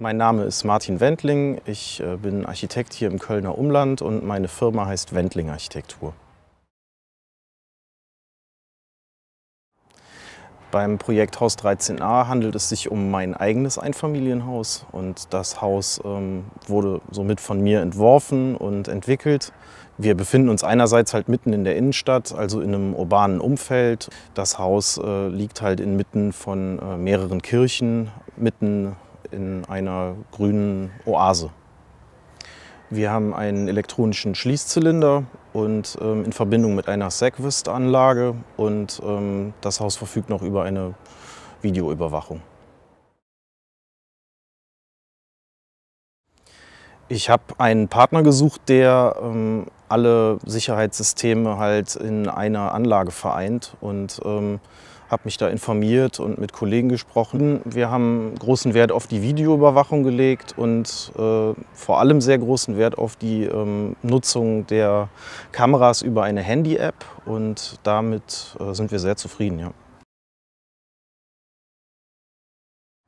Mein Name ist Martin Wendling, ich äh, bin Architekt hier im Kölner Umland und meine Firma heißt Wendling Architektur. Beim Projekt Haus 13a handelt es sich um mein eigenes Einfamilienhaus und das Haus ähm, wurde somit von mir entworfen und entwickelt. Wir befinden uns einerseits halt mitten in der Innenstadt, also in einem urbanen Umfeld. Das Haus äh, liegt halt inmitten von äh, mehreren Kirchen, mitten in einer grünen Oase. Wir haben einen elektronischen Schließzylinder und ähm, in Verbindung mit einer Segwist-Anlage und ähm, das Haus verfügt noch über eine Videoüberwachung. Ich habe einen Partner gesucht, der ähm, alle Sicherheitssysteme halt in einer Anlage vereint und ähm, habe mich da informiert und mit Kollegen gesprochen. Wir haben großen Wert auf die Videoüberwachung gelegt und äh, vor allem sehr großen Wert auf die ähm, Nutzung der Kameras über eine Handy-App und damit äh, sind wir sehr zufrieden. Ja.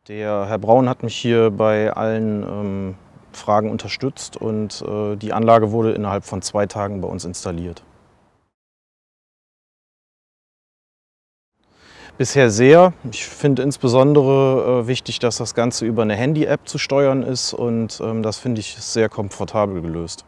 Der Herr Braun hat mich hier bei allen ähm, Fragen unterstützt und äh, die Anlage wurde innerhalb von zwei Tagen bei uns installiert. Bisher sehr. Ich finde insbesondere äh, wichtig, dass das Ganze über eine Handy-App zu steuern ist und ähm, das finde ich sehr komfortabel gelöst.